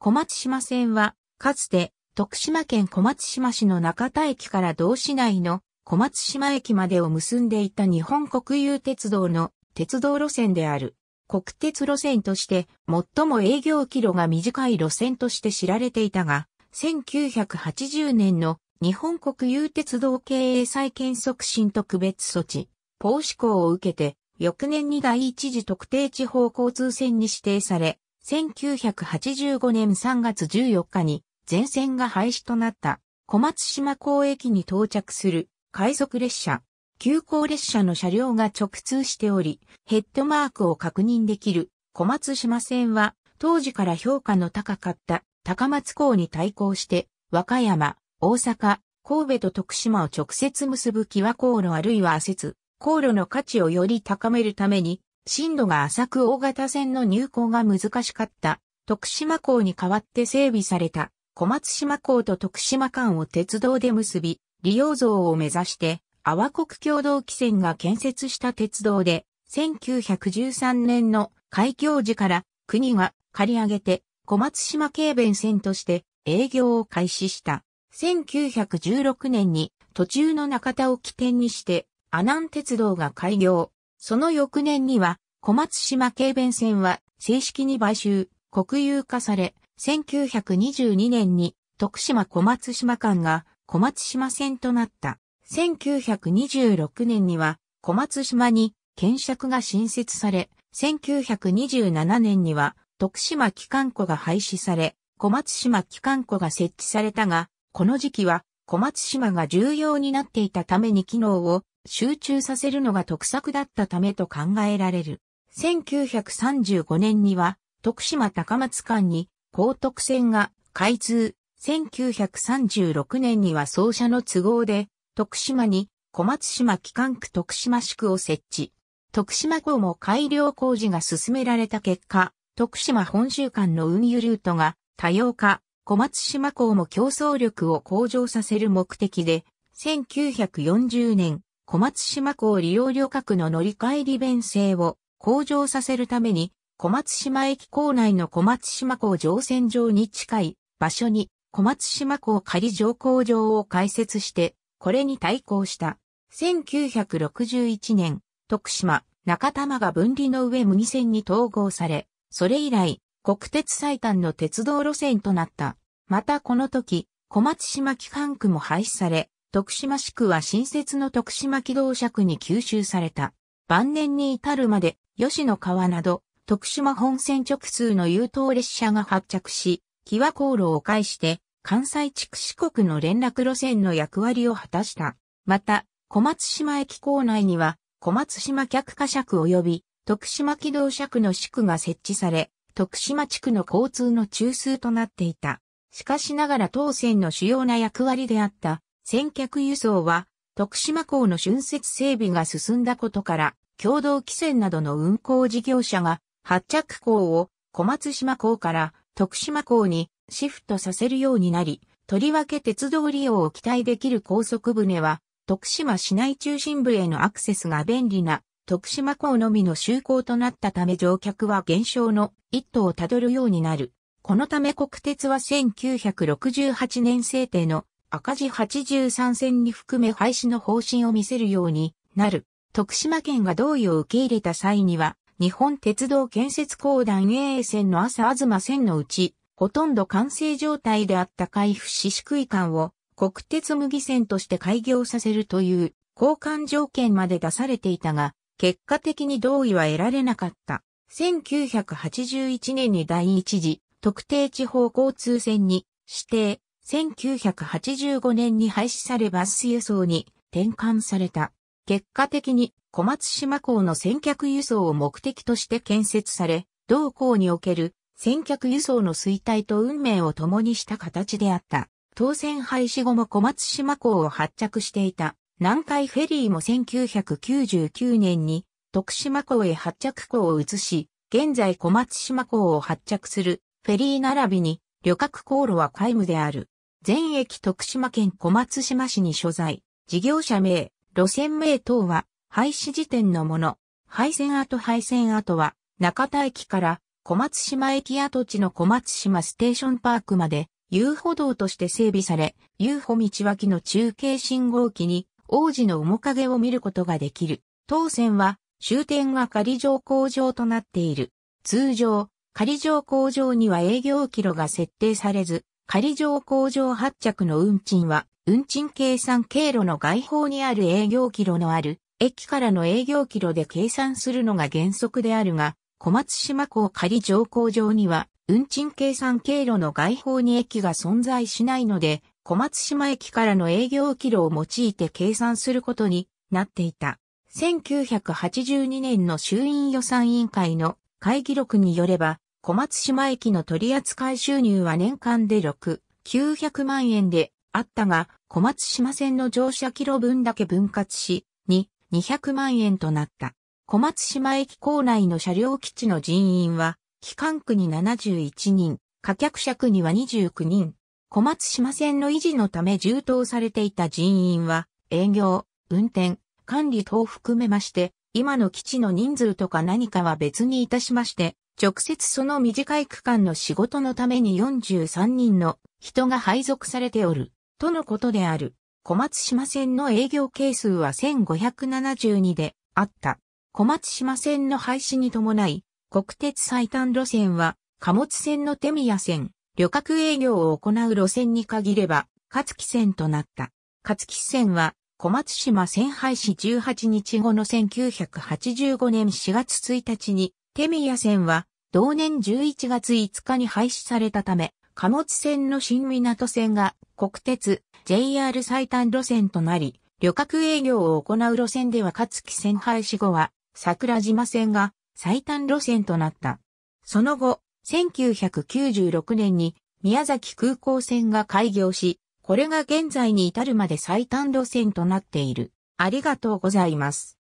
小松島線は、かつて、徳島県小松島市の中田駅から同市内の小松島駅までを結んでいた日本国有鉄道の鉄道路線である。国鉄路線として最も営業キロが短い路線として知られていたが、1980年の日本国有鉄道経営再建促進特別措置、法施行を受けて、翌年に第一次特定地方交通線に指定され、1985年3月14日に全線が廃止となった小松島港駅に到着する快速列車、急行列車の車両が直通しており、ヘッドマークを確認できる小松島線は当時から評価の高かった高松港に対抗して和歌山、大阪、神戸と徳島を直接結ぶ際航路あるいは左航路の価値をより高めるために震度が浅く大型船の入港が難しかった徳島港に代わって整備された小松島港と徳島間を鉄道で結び、利用増を目指して、阿波国共同汽船が建設した鉄道で、1913年の開業時から国が借り上げて小松島軽便船として営業を開始した。1916年に途中の中田を起点にして阿南鉄道が開業。その翌年には、小松島軽便線は正式に買収、国有化され、1922年に徳島小松島間が小松島線となった。1926年には小松島に検釈が新設され、1927年には徳島機関庫が廃止され、小松島機関庫が設置されたが、この時期は小松島が重要になっていたために機能を集中させるのが得策だったためと考えられる。1935年には徳島高松間に高徳線が開通。1936年には走者の都合で徳島に小松島機関区徳島市区を設置。徳島港も改良工事が進められた結果、徳島本州間の運輸ルートが多様化、小松島港も競争力を向上させる目的で、1940年、小松島港利用旅客の乗り換え利便性を向上させるために、小松島駅構内の小松島港乗船場に近い場所に小松島港仮乗降場を開設して、これに対抗した。1961年、徳島、中玉が分離の上麦線に統合され、それ以来、国鉄最短の鉄道路線となった。またこの時、小松島機関区も廃止され、徳島市区は新設の徳島機動車区に吸収された。晩年に至るまで、吉野川など、徳島本線直通の優等列車が発着し、日和航路を介して、関西地区四国の連絡路線の役割を果たした。また、小松島駅構内には、小松島客貨車区及び、徳島機動車区の市区が設置され、徳島地区の交通の中枢となっていた。しかしながら当線の主要な役割であった、先客輸送は、徳島港の春節整備が進んだことから、共同汽船などの運航事業者が、発着港を小松島港から徳島港にシフトさせるようになり、とりわけ鉄道利用を期待できる高速船は、徳島市内中心部へのアクセスが便利な徳島港のみの就航となったため乗客は減少の一途をたどるようになる。このため国鉄は1968年制定の赤字83線に含め廃止の方針を見せるようになる。徳島県が同意を受け入れた際には、日本鉄道建設公団 A 線の朝東線のうち、ほとんど完成状態であった海部市宿区間を国鉄麦線として開業させるという交換条件まで出されていたが、結果的に同意は得られなかった。1981年に第一次特定地方交通線に指定、1985年に廃止されバス輸送に転換された。結果的に小松島港の先客輸送を目的として建設され、同港における先客輸送の衰退と運命を共にした形であった。当選廃止後も小松島港を発着していた南海フェリーも1999年に徳島港へ発着港を移し、現在小松島港を発着するフェリー並びに旅客航路は皆無である。全駅徳島県小松島市に所在、事業者名、路線名等は、廃止時点のもの、廃線跡廃線跡は、中田駅から小松島駅跡地の小松島ステーションパークまで、遊歩道として整備され、遊歩道脇の中継信号機に、王子の面影を見ることができる。当線は、終点が仮上工場となっている。通常、仮上工場には営業キロが設定されず、仮乗工場発着の運賃は、運賃計算経路の外方にある営業キロのある、駅からの営業キロで計算するのが原則であるが、小松島港仮乗工場には、運賃計算経路の外方に駅が存在しないので、小松島駅からの営業キロを用いて計算することになっていた。1982年の衆院予算委員会の会議録によれば、小松島駅の取扱収入は年間で6、900万円であったが、小松島線の乗車キロ分だけ分割し、2、200万円となった。小松島駅構内の車両基地の人員は、機関区に71人、貨客車区には29人。小松島線の維持のため充当されていた人員は、営業、運転、管理等を含めまして、今の基地の人数とか何かは別にいたしまして、直接その短い区間の仕事のために43人の人が配属されておる、とのことである。小松島線の営業係数は1572であった。小松島線の廃止に伴い、国鉄最短路線は、貨物線の手宮線、旅客営業を行う路線に限れば、勝木線となった。勝木線は、小松島線廃止18日後の1985年4月1日に、手宮線は、同年11月5日に廃止されたため、貨物船の新港線が国鉄 JR 最短路線となり、旅客営業を行う路線ではかつき線廃止後は桜島線が最短路線となった。その後、1996年に宮崎空港線が開業し、これが現在に至るまで最短路線となっている。ありがとうございます。